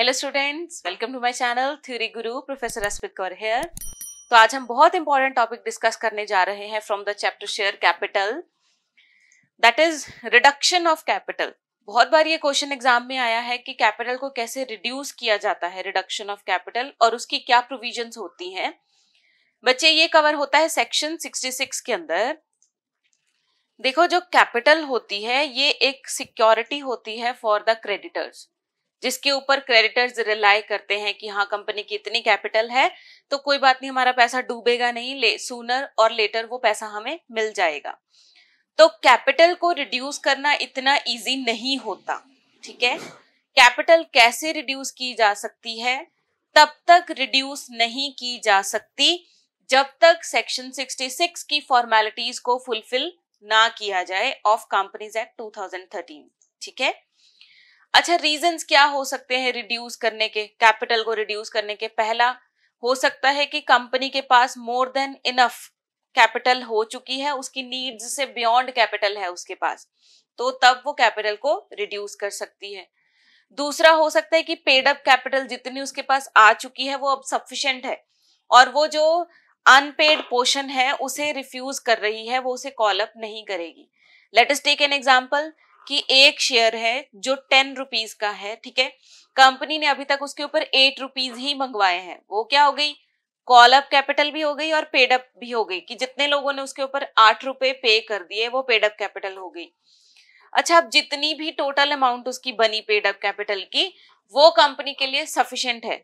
hello students welcome to my channel theory guru professor Asmit Kaur here तो आज हम बहुत इंपॉर्टेंट टॉपिक डिस्कस करने जा रहे हैं from the chapter share capital that is reduction of capital बहुत बार ये क्वेश्चन एग्जाम में आया है कि कैपिटल को कैसे रिड्यूस किया जाता है रिडक्शन ऑफ कैपिटल और उसकी क्या प्रोविजन होती हैं बच्चे ये कवर होता है सेक्शन 66 के अंदर देखो जो कैपिटल होती है ये एक सिक्योरिटी होती है फॉर द क्रेडिटर्स जिसके ऊपर क्रेडिटर्स रिलाई करते हैं कि हाँ कंपनी की इतनी कैपिटल है तो कोई बात नहीं हमारा पैसा डूबेगा नहीं ले सूनर और लेटर वो पैसा हमें मिल जाएगा तो कैपिटल को रिड्यूस करना इतना इजी नहीं होता ठीक है कैपिटल कैसे रिड्यूस की जा सकती है तब तक रिड्यूस नहीं की जा सकती जब तक सेक्शन 66 की फॉर्मेलिटीज को फुलफिल ना किया जाए ऑफ कंपनीज एक्ट 2013 ठीक है अच्छा रीजन क्या हो सकते हैं रिड्यूस करने के कैपिटल को रिड्यूस करने के पहला हो सकता है कि कंपनी के पास मोर देन इनफ कैपिटल हो चुकी है उसकी नीड्स से बियॉन्ड कैपिटल है उसके पास तो तब वो कैपिटल को रिड्यूस कर सकती है दूसरा हो सकता है कि पेड अप कैपिटल जितनी उसके पास आ चुकी है वो अब सफिशियंट है और वो जो अनपेड पोर्शन है उसे रिफ्यूज कर रही है वो उसे कॉल अप नहीं करेगी let us take an example कि एक शेयर है जो टेन रुपीज का है ठीक है कंपनी ने अभी तक उसके ऊपर एट रुपीज ही मंगवाए हैं वो क्या हो गई कॉल अप कैपिटल भी हो गई और पेड अप भी हो गई कि जितने लोगों ने उसके ऊपर आठ रुपए पे कर दिए वो पेड अप कैपिटल हो गई अच्छा अब जितनी भी टोटल अमाउंट उसकी बनी पेड अप कैपिटल की वो कंपनी के लिए सफिशियंट है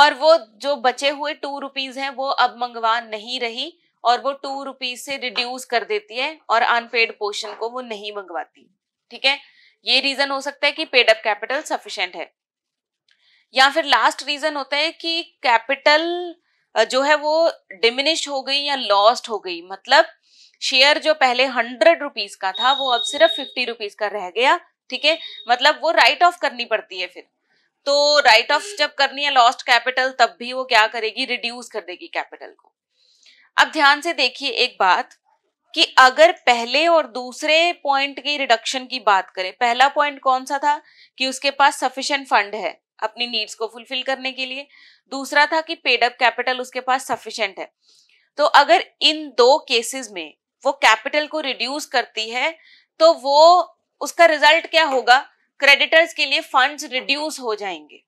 और वो जो बचे हुए टू रुपीज है वो अब मंगवा नहीं रही और वो टू रुपीज से रिड्यूस कर देती है और अनपेड पोर्शन को वो नहीं मंगवाती ठीक है ये रीजन हो सकता है कि पेड अप कैपिटल सफिशियंट है या फिर लास्ट रीजन होता है कि कैपिटल जो है वो डिमिनिश हो गई या लॉस्ट हो गई मतलब शेयर जो पहले हंड्रेड रुपीज का था वो अब सिर्फ फिफ्टी रुपीज का रह गया ठीक है मतलब वो राइट ऑफ करनी पड़ती है फिर तो राइट ऑफ जब करनी है लॉस्ट कैपिटल तब भी वो क्या करेगी रिड्यूस कर देगी कैपिटल को अब ध्यान से देखिए एक बात कि अगर पहले और दूसरे पॉइंट की रिडक्शन की बात करें पहला पॉइंट कौन सा था कि उसके पास सफिशियंट फंड है अपनी नीड्स को फुलफिल करने के लिए दूसरा था कि पेडअप कैपिटल उसके पास सफिशियंट है तो अगर इन दो केसेस में वो कैपिटल को रिड्यूस करती है तो वो उसका रिजल्ट क्या होगा क्रेडिटर्स के लिए फंड्स रिड्यूस हो जाएंगे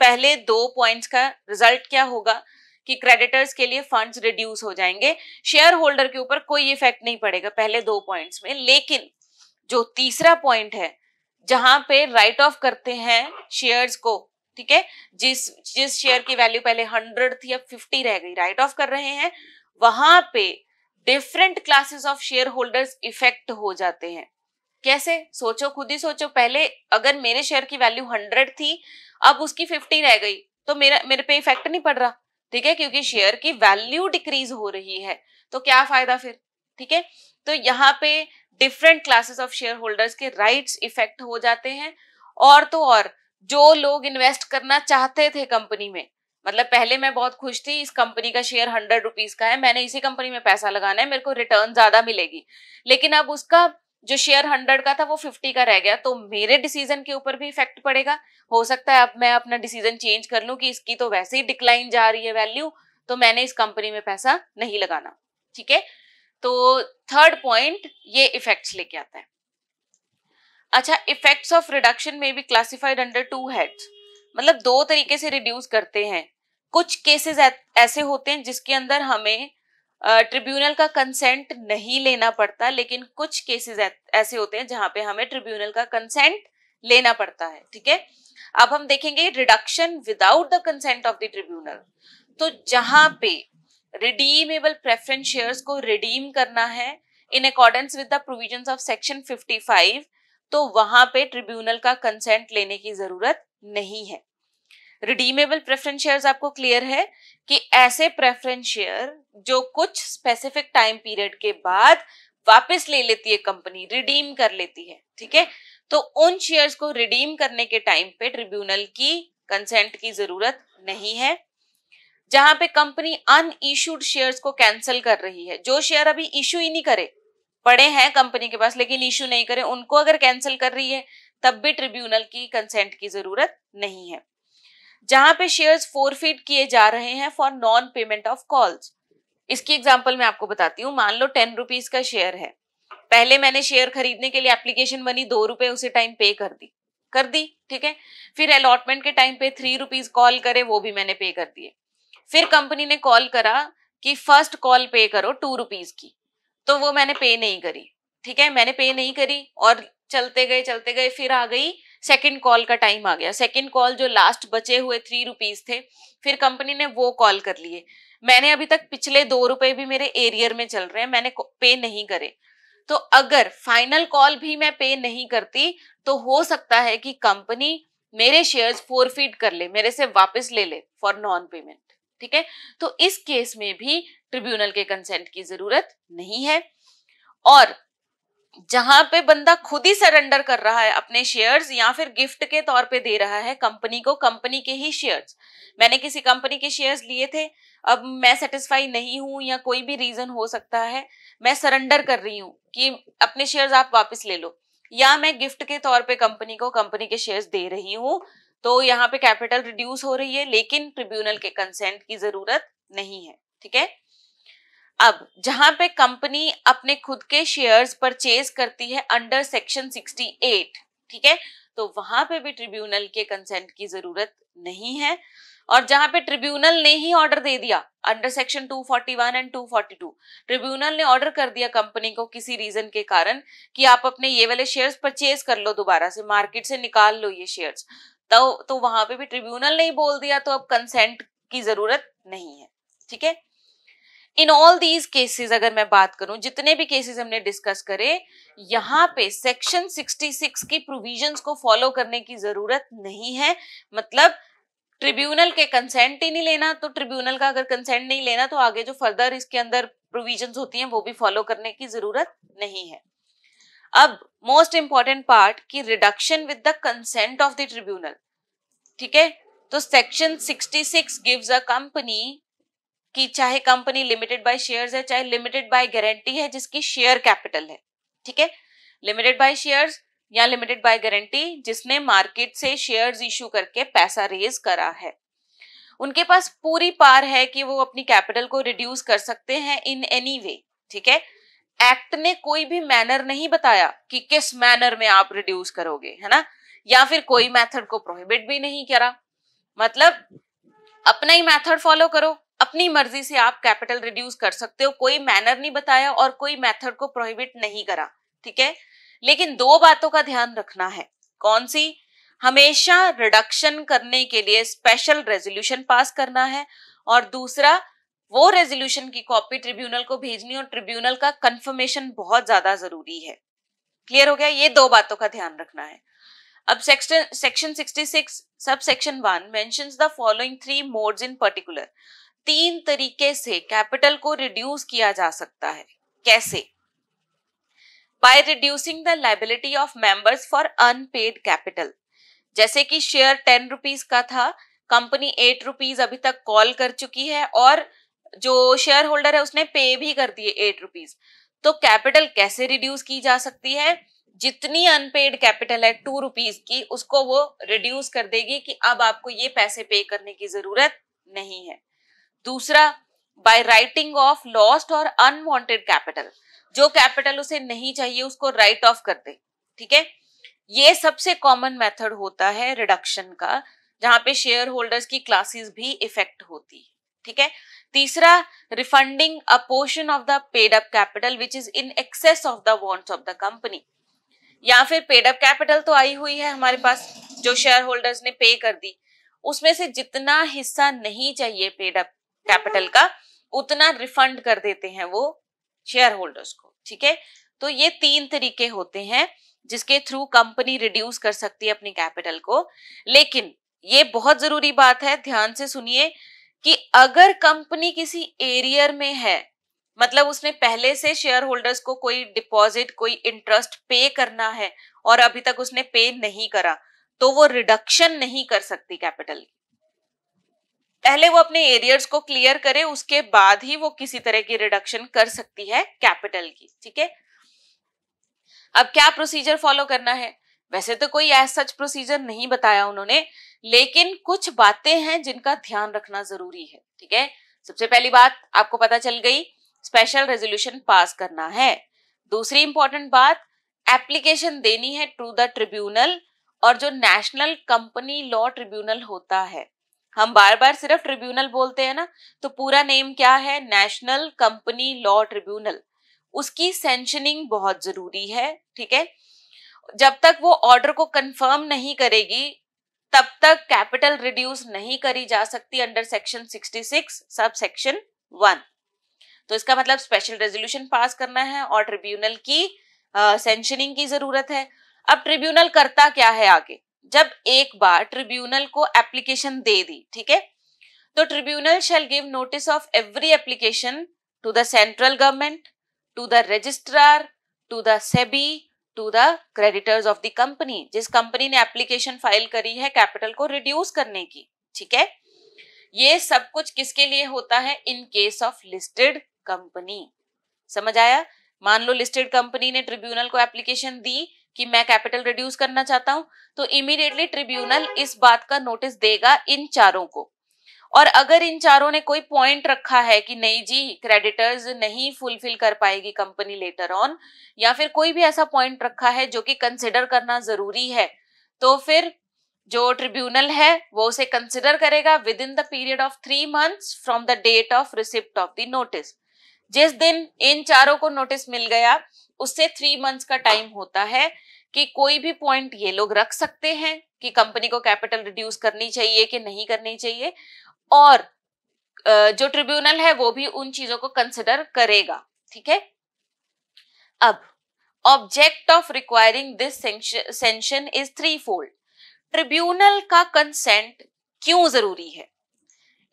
पहले दो पॉइंट्स का रिजल्ट क्या होगा कि क्रेडिटर्स के लिए फंड्स रिड्यूस हो जाएंगे शेयर होल्डर के ऊपर कोई इफेक्ट नहीं पड़ेगा पहले दो पॉइंट्स में लेकिन जो तीसरा पॉइंट है जहां पे राइट ऑफ करते हैं शेयर्स को ठीक है जिस जिस शेयर की वैल्यू पहले हंड्रेड थी अब फिफ्टी रह गई राइट ऑफ कर रहे हैं वहां पे different classes of share holders effect हो जाते हैं कैसे सोचो खुद ही सोचो पहले अगर मेरे शेयर की वैल्यू हंड्रेड थी अब उसकी फिफ्टी रह गई तो मेरा मेरे पे इफेक्ट नहीं पड़ रहा ठीक है क्योंकि शेयर की वैल्यू डिक्रीज हो रही है तो क्या फायदा फिर ठीक है तो यहाँ पे different classes of share holders के राइट्स इफेक्ट हो जाते हैं और तो और जो लोग इन्वेस्ट करना चाहते थे कंपनी में मतलब पहले मैं बहुत खुश थी इस कंपनी का शेयर हंड्रेड रुपीज का है मैंने इसी कंपनी में पैसा लगाना है मेरे को रिटर्न ज्यादा मिलेगी लेकिन अब उसका जो शेयर हंड्रेड का था वो फिफ्टी का रह गया तो मेरे डिसीजन के ऊपर भी इफेक्ट पड़ेगा हो सकता है अब मैं अपना डिसीजन चेंज कर लूँ कि इसकी तो वैसे ही डिक्लाइन जा रही है वैल्यू तो मैंने इस कंपनी में पैसा नहीं लगाना ठीक है तो थर्ड पॉइंट ये इफेक्ट्स लेके आता है अच्छा इफेक्ट्स ऑफ रिडक्शन में भी क्लासिफाइड अंडर टू हेड्स मतलब दो तरीके से रिड्यूस करते हैं कुछ केसेस ऐसे होते हैं जिसके अंदर हमें ट्रिब्यूनल का कंसेंट नहीं लेना पड़ता लेकिन कुछ केसेस ऐसे होते हैं जहां पे हमें ट्रिब्यूनल का कंसेंट लेना पड़ता है ठीक है अब हम देखेंगे reduction without the consent of the tribunal तो जहां पे रिडीमेबल प्रेफरेंस शेयर्स को रिडीम करना है in accordance with the provision of section 55 तो वहां पे ट्रिब्यूनल का कंसेंट लेने की जरूरत नहीं है रिडीमेबल प्रेफरेंस शेयर्स आपको क्लियर है कि ऐसे प्रेफरेंस शेयर जो कुछ स्पेसिफिक टाइम पीरियड के बाद वापस ले लेती है कंपनी रिडीम कर लेती है ठीक है तो उन शेयर्स को रिडीम करने के टाइम पे ट्रिब्यूनल की कंसेंट की जरूरत नहीं है जहां पे कंपनी अन इशूड शेयर्स को कैंसिल कर रही है जो शेयर अभी इशू ही नहीं करे पड़े हैं कंपनी के पास लेकिन इशू नहीं करे उनको अगर कैंसिल कर रही है तब भी ट्रिब्यूनल की कंसेंट की जरूरत नहीं है जहां पे शेयर्स फीट किए जा रहे हैं for non payment of calls इसकी एग्जांपल मैं आपको बताती हूँ मान लो टेन रुपीज का शेयर है पहले मैंने शेयर खरीदने के लिए एप्लीकेशन बनी दो रुपए उसी टाइम पे कर दी कर दी ठीक है फिर अलॉटमेंट के टाइम पे थ्री रुपीज कॉल करे वो भी मैंने पे कर दिए फिर कंपनी ने कॉल करा कि फर्स्ट कॉल पे करो टू रुपीज की तो वो मैंने पे नहीं करी ठीक है मैंने पे नहीं करी और चलते गए चलते गए फिर आ गई सेकंड कॉल का टाइम आ गया सेकंड कॉल जो लास्ट बचे हुए थ्री रुपीज थे फिर कंपनी ने वो कॉल कर लिए मैंने अभी तक पिछले दो रुपए भी मेरे एरियर में चल रहे हैं मैंने पे नहीं करे तो अगर फाइनल कॉल भी मैं पे नहीं करती तो हो सकता है कि कंपनी मेरे शेयर्स फोरफीड कर ले मेरे से वापस ले ले फॉर नॉन पेमेंट ठीक है तो इस केस में भी ट्रिब्यूनल के कंसेंट की जरूरत नहीं है और जहां पे बंदा खुद ही सरेंडर कर रहा है अपने शेयर्स या फिर गिफ्ट के तौर पे दे रहा है कंपनी को कंपनी के ही शेयर्स मैंने किसी कंपनी के शेयर्स लिए थे अब मैं सेटिस्फाई नहीं हूं या कोई भी रीजन हो सकता है मैं सरेंडर कर रही हूँ कि अपने शेयर्स आप वापस ले लो या मैं गिफ्ट के तौर पे कंपनी को कंपनी के शेयर्स दे रही हूँ तो यहाँ पे कैपिटल रिड्यूस हो रही है लेकिन ट्रिब्यूनल के कंसेंट की जरूरत नहीं है ठीक है अब जहां पे कंपनी अपने खुद के शेयर्स परचेज करती है अंडर सेक्शन 68 ठीक है तो वहां पे भी ट्रिब्यूनल के कंसेंट की जरूरत नहीं है और जहां पे ट्रिब्यूनल ने ही ऑर्डर दे दिया अंडर सेक्शन 241 एंड 242 ट्रिब्यूनल ने ऑर्डर कर दिया कंपनी को किसी रीजन के कारण कि आप अपने ये वाले शेयर्स परचेज कर लो दोबारा से मार्केट से निकाल लो ये शेयर्स तो तो वहां पे भी ट्रिब्यूनल ने ही बोल दिया तो अब कंसेंट की जरूरत नहीं है ठीक है इन ऑल दीज केसेस अगर मैं बात करूं जितने भी केसेस हमने डिस्कस करे यहाँ पे सेक्शन 66 की प्रोविजंस को फॉलो करने की जरूरत नहीं है मतलब ट्रिब्यूनल के कंसेंट ही नहीं लेना तो ट्रिब्यूनल का अगर कंसेंट नहीं लेना तो आगे जो फर्दर इसके अंदर प्रोविजंस होती हैं वो भी फॉलो करने की जरूरत नहीं है अब मोस्ट इंपॉर्टेंट पार्ट की reduction with the consent of the tribunal ठीक है तो सेक्शन 66 गिव्स अ कंपनी कि चाहे कंपनी लिमिटेड बाय शेयर्स है चाहे लिमिटेड बाय गारंटी है जिसकी शेयर कैपिटल है ठीक है लिमिटेड बाय शेयर्स या लिमिटेड बाय गारंटी जिसने मार्केट से शेयर्स इश्यू करके पैसा रेज करा है उनके पास पूरी पार है कि वो अपनी कैपिटल को रिड्यूस कर सकते हैं इन एनी वे ठीक है एक्ट ने कोई भी मैनर नहीं बताया कि किस मैनर में आप रिड्यूस करोगे है ना या फिर कोई मेथड को प्रोहिबिट भी नहीं करा मतलब अपना ही मेथड फॉलो करो अपनी मर्जी से आप कैपिटल रिड्यूस कर सकते हो कोई मैनर नहीं बताया और कोई मेथड को प्रोहिबिट नहीं करा ठीक है लेकिन दो बातों का ध्यान रखना है कौन सी हमेशा रिडक्शन करने के लिए स्पेशल रेजोल्यूशन पास करना है और दूसरा वो रेजोल्यूशन की कॉपी ट्रिब्यूनल को भेजनी और ट्रिब्यूनल का कंफर्मेशन बहुत ज्यादा जरूरी है क्लियर हो गया ये दो बातों का ध्यान रखना है अब section section 66 sub section 1 mentions the following three modes in particular तीन तरीके से कैपिटल को रिड्यूस किया जा सकता है कैसे by reducing the liability of members for unpaid capital जैसे कि शेयर टेन रुपीज का था कंपनी एट रुपीज अभी तक कॉल कर चुकी है और जो शेयर होल्डर है उसने पे भी कर दिए एट रुपीज तो कैपिटल कैसे रिड्यूस की जा सकती है जितनी अनपेड कैपिटल है टू रुपीज की उसको वो रिड्यूस कर देगी कि अब आपको ये पैसे पे करने की जरूरत नहीं है दूसरा बाय राइटिंग ऑफ लॉस्ट और अनवांटेड कैपिटल जो कैपिटल उसे नहीं चाहिए उसको राइट ऑफ कर दे ठीक है ये सबसे कॉमन मेथड होता है रिडक्शन का जहां पे शेयर होल्डर्स की क्लासेस भी इफेक्ट होती है ठीक है तीसरा refunding a portion of the paid up capital which is in excess of the wants of the company या फिर पेड अप कैपिटल तो आई हुई है हमारे पास जो शेयर होल्डर्स ने पे कर दी उसमें से जितना हिस्सा नहीं चाहिए पेड अप कैपिटल का उतना रिफंड कर देते हैं वो शेयर होल्डर्स को ठीक है तो ये तीन तरीके होते हैं जिसके थ्रू कंपनी रिड्यूस कर सकती है अपनी कैपिटल को लेकिन ये बहुत जरूरी बात है ध्यान से सुनिए कि अगर कंपनी किसी एरियर में है मतलब उसने पहले से शेयर होल्डर्स को कोई डिपॉजिट कोई इंटरेस्ट पे करना है और अभी तक उसने पे नहीं करा तो वो रिडक्शन नहीं कर सकती कैपिटल की पहले वो अपने एरियर्स को क्लियर करे उसके बाद ही वो किसी तरह की रिडक्शन कर सकती है कैपिटल की ठीक है अब क्या प्रोसीजर फॉलो करना है वैसे तो कोई ऐसा सच प्रोसीजर नहीं बताया उन्होंने लेकिन कुछ बातें हैं जिनका ध्यान रखना जरूरी है ठीक है सबसे पहली बात आपको पता चल गई स्पेशल रेजोल्यूशन पास करना है दूसरी इंपॉर्टेंट बात एप्लीकेशन देनी है टू द ट्रिब्यूनल और जो नेशनल कंपनी लॉ ट्रिब्यूनल होता है हम बार बार सिर्फ ट्रिब्यूनल बोलते हैं ना तो पूरा नेम क्या है नेशनल कंपनी लॉ ट्रिब्यूनल उसकी सेंशनिंग बहुत जरूरी है ठीक है जब तक वो ऑर्डर को कंफर्म नहीं करेगी तब तक कैपिटल रिड्यूस नहीं करी जा सकती under section 66 sub section one तो इसका मतलब स्पेशल रेजोल्यूशन पास करना है और ट्रिब्यूनल की सेंशनिंग uh, की जरूरत है अब ट्रिब्यूनल करता क्या है आगे जब एक बार ट्रिब्यूनल को एप्लीकेशन दे दी ठीक है तो tribunal shall give notice of every application to the central government to the registrar to the SEBI to the creditors of the company जिस कंपनी ने एप्लीकेशन फाइल करी है कैपिटल को रिड्यूस करने की ठीक है ये सब कुछ किसके लिए होता है in case of listed company समझ आया मान लो लिस्टेड कंपनी ने ट्रिब्यूनल को एप्लीकेशन दी कि मैं कैपिटल रिड्यूस करना चाहता हूं तो इमीडिएटली ट्रिब्यूनल इस बात का नोटिस देगा इन चारों को और अगर इन चारों ने कोई पॉइंट रखा है कि नहीं जी क्रेडिटर्स नहीं फुलफिल कर पाएगी कंपनी लेटर ऑन या फिर कोई भी ऐसा पॉइंट रखा है जो कि कंसिडर करना जरूरी है तो फिर जो ट्रिब्यूनल है वो उसे कंसिडर करेगा within the period of three months from the date of receipt of the notice जिस दिन इन चारों को नोटिस मिल गया उससे थ्री मंथ्स का टाइम होता है कि कोई भी पॉइंट ये लोग रख सकते हैं कि कंपनी को कैपिटल रिड्यूस करनी चाहिए कि नहीं करनी चाहिए और जो ट्रिब्यूनल है वो भी उन चीजों को कंसिडर करेगा ठीक है अब object of requiring this sanction is three fold tribunal का कंसेंट क्यों जरूरी है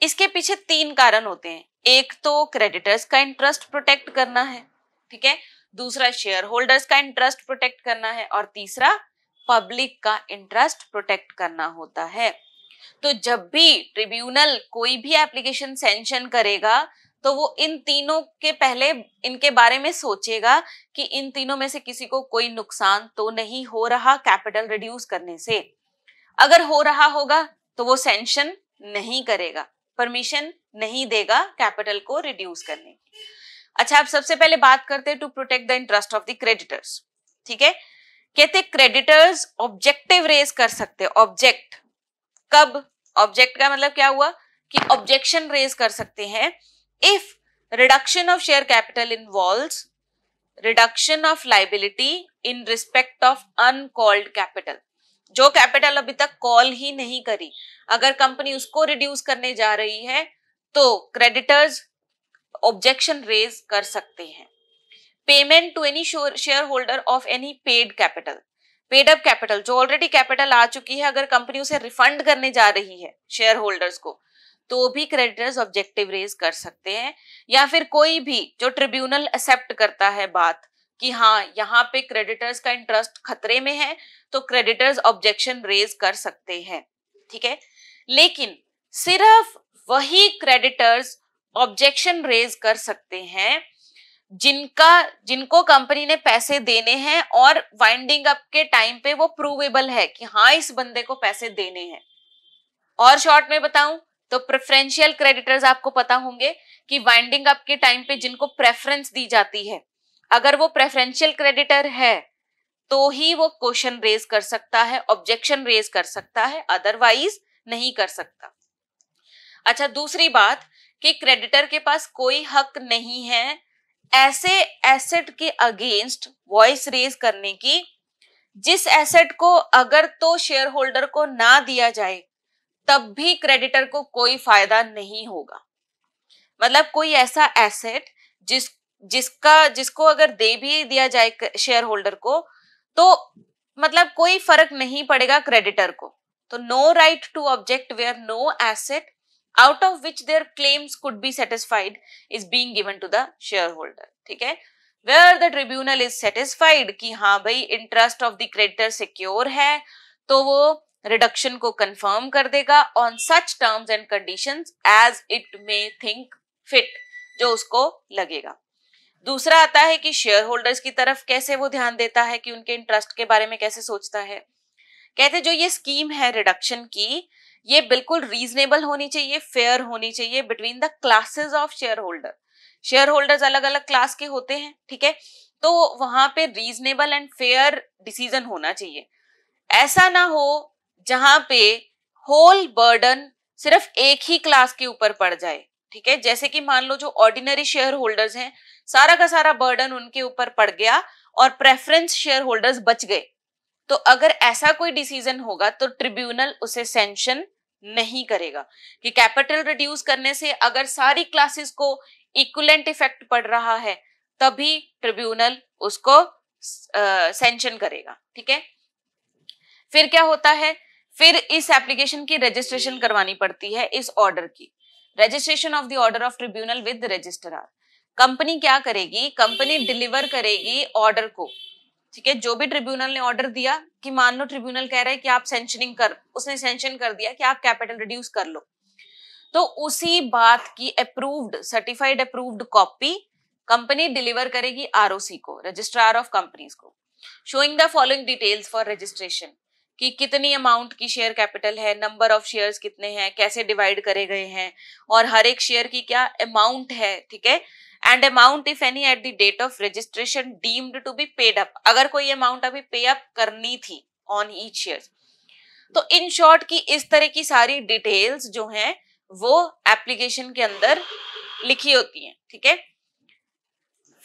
इसके पीछे तीन कारण होते हैं एक तो क्रेडिटर्स का इंटरेस्ट प्रोटेक्ट करना है ठीक है दूसरा शेयर होल्डर्स का इंटरेस्ट प्रोटेक्ट करना है और तीसरा पब्लिक का इंटरेस्ट प्रोटेक्ट करना होता है तो जब भी ट्रिब्यूनल कोई भी एप्लीकेशन सेंशन करेगा तो वो इन तीनों के पहले इनके बारे में सोचेगा कि इन तीनों में से किसी को कोई नुकसान तो नहीं हो रहा कैपिटल रिड्यूस करने से अगर हो रहा होगा तो वो सेंशन नहीं करेगा परमिशन नहीं देगा कैपिटल को रिड्यूस करने की अच्छा अब सबसे पहले बात करते हैं to protect the interest of the creditors ठीक है कहते क्रेडिटर्स ऑब्जेक्टिव रेज कर सकते ऑब्जेक्ट कब ऑब्जेक्ट का मतलब क्या हुआ कि ऑब्जेक्शन रेज कर सकते हैं if reduction of share capital involves reduction of liability in respect of uncalled capital जो कैपिटल अभी तक कॉल ही नहीं करी अगर कंपनी उसको रिड्यूस करने जा रही है तो क्रेडिटर्स ऑब्जेक्शन रेज कर सकते हैं payment to any share holder of any paid capital paid up capital जो ऑलरेडी कैपिटल आ चुकी है अगर कंपनी उसे रिफंड करने जा रही है शेयर होल्डर्स को तो भी क्रेडिटर्स ऑब्जेक्टिव रेज कर सकते हैं या फिर कोई भी जो ट्रिब्यूनल एक्सेप्ट करता है बात कि हाँ यहाँ पे क्रेडिटर्स का इंटरेस्ट खतरे में है तो क्रेडिटर्स ऑब्जेक्शन रेज कर सकते हैं ठीक है लेकिन सिर्फ वही क्रेडिटर्स ऑब्जेक्शन रेज कर सकते हैं जिनका जिनको कंपनी ने पैसे देने हैं और वाइंडिंग अप के टाइम पे वो प्रूवेबल है कि हाँ इस बंदे को पैसे देने हैं और शॉर्ट में बताऊं तो प्रेफरेंशियल क्रेडिटर्स आपको पता होंगे कि वाइंडिंग अप के टाइम पे जिनको प्रेफरेंस दी जाती है अगर वो प्रेफरेंशियल क्रेडिटर है तो ही वो क्वेश्चन रेज कर सकता है ऑब्जेक्शन रेज कर सकता है अदरवाइज नहीं कर सकता अच्छा दूसरी बात कि क्रेडिटर के पास कोई हक नहीं है ऐसे एसेट के अगेंस्ट वॉइस रेज करने की जिस एसेट को अगर तो शेयर होल्डर को ना दिया जाए तब भी क्रेडिटर को कोई फायदा नहीं होगा मतलब कोई ऐसा एसेट जिस जिसका जिसको अगर दे भी दिया जाए शेयर होल्डर को तो मतलब कोई फर्क नहीं पड़ेगा क्रेडिटर को तो no right to object where no asset out of which their claims could be satisfied is being given to the share holder ठीक है where the tribunal is satisfied कि हाँ भाई interest of the creditor secure है तो वो reduction को confirm कर देगा on such terms and conditions as it may think fit जो उसको लगेगा दूसरा आता है कि शेयर होल्डर्स की तरफ कैसे वो ध्यान देता है कि उनके इंटरेस्ट के बारे में कैसे सोचता है कहते जो ये स्कीम है रिडक्शन की ये बिल्कुल रीजनेबल होनी चाहिए फेयर होनी चाहिए between the classes of share holder share holders अलग अलग क्लास के होते हैं ठीक है तो वहां पे रीजनेबल एंड फेयर डिसीजन होना चाहिए ऐसा ना हो जहां पे होल बर्डन सिर्फ एक ही क्लास के ऊपर पड़ जाए ठीक है जैसे कि मान लो जो ऑर्डिनरी शेयर होल्डर्स हैं सारा का सारा बर्डन उनके ऊपर पड़ गया और प्रेफरेंस शेयर होल्डर्स बच गए तो अगर ऐसा कोई डिसीजन होगा तो ट्रिब्यूनल उसे सेंशन नहीं करेगा कि कैपिटल रिड्यूस करने से अगर सारी क्लासेस को इक्वलेंट इफेक्ट पड़ रहा है तभी ट्रिब्यूनल उसको सेंशन करेगा ठीक है फिर क्या होता है फिर इस एप्लीकेशन की रजिस्ट्रेशन करवानी पड़ती है इस ऑर्डर की registration of the order of tribunal with registrar company क्या करेगी कंपनी डिलीवर करेगी ऑर्डर को ठीक है जो भी ट्रिब्यूनल ने ऑर्डर दिया कि मान लो ट्रिब्यूनल कह रहे हैं कि आप सेंशनिंग कर उसने सेंशन कर दिया कि आप कैपिटल रिड्यूस कर लो तो उसी बात की approved certified approved copy company deliver करेगी आरओसी को रजिस्ट्रार ऑफ कंपनीज को showing the following details for registration कि कितनी अमाउंट की शेयर कैपिटल है नंबर ऑफ शेयर्स कितने हैं कैसे डिवाइड करे गए हैं और हर एक शेयर की क्या अमाउंट है ठीक है and amount if any at the date of registration deemed to be paid up अगर कोई अमाउंट अभी पे अप करनी थी ऑन ईच ईयर तो इन शॉर्ट की इस तरह की सारी डिटेल्स जो हैं वो एप्लीकेशन के अंदर लिखी होती हैं ठीक है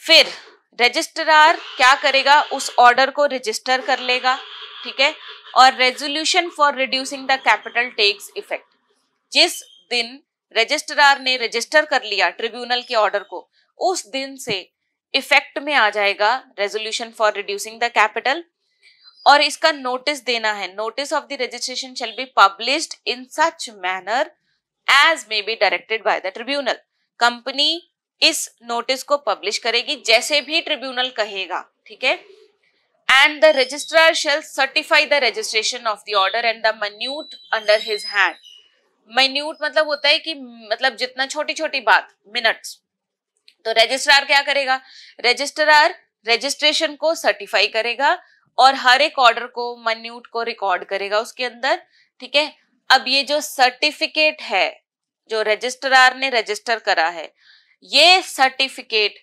फिर रजिस्ट्रार क्या करेगा उस ऑर्डर को रजिस्टर कर लेगा ठीक है और resolution for reducing the capital takes effect जिस दिन रजिस्ट्रार ने रजिस्टर कर लिया ट्रिब्यूनल के ऑर्डर को उस दिन से इफेक्ट में आ जाएगा resolution for reducing the capital और इसका नोटिस देना है notice of the registration shall be published in such manner as may be directed by the tribunal company इस नोटिस को पब्लिश करेगी जैसे भी ट्रिब्यूनल कहेगा ठीक है and the registrar shall certify the registration of the order and the minute under his hand minute मतलब होता है कि मतलब जितना छोटी छोटी बात मिनट्स तो रजिस्ट्रार क्या करेगा रजिस्ट्रार रजिस्ट्रेशन को सर्टिफाई करेगा और हर एक ऑर्डर को मन्यूट को रिकॉर्ड करेगा उसके अंदर ठीक है अब ये जो सर्टिफिकेट है जो रजिस्ट्रार ने रजिस्टर करा है ये सर्टिफिकेट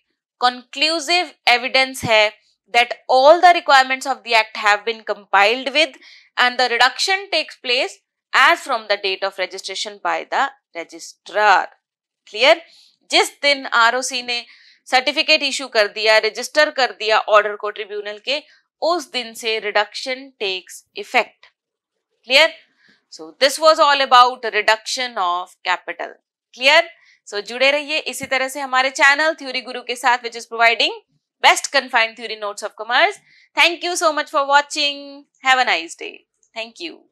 कंक्लूसिव एविडेंस है that all the requirements of the act have been compiled with and the reduction takes place as from the date of registration by the registrar clear जिस दिन are ने certificate issue कर दिया register कर दिया order को tribunal के उस दिन से reduction takes effect clear so this was all about reduction of capital clear so जुड़े रहिए इसी तरह से हमारे चैनल थ्योरी गुरु के साथ which is providing best confined theory notes of commerce thank you so much for watching have a nice day thank you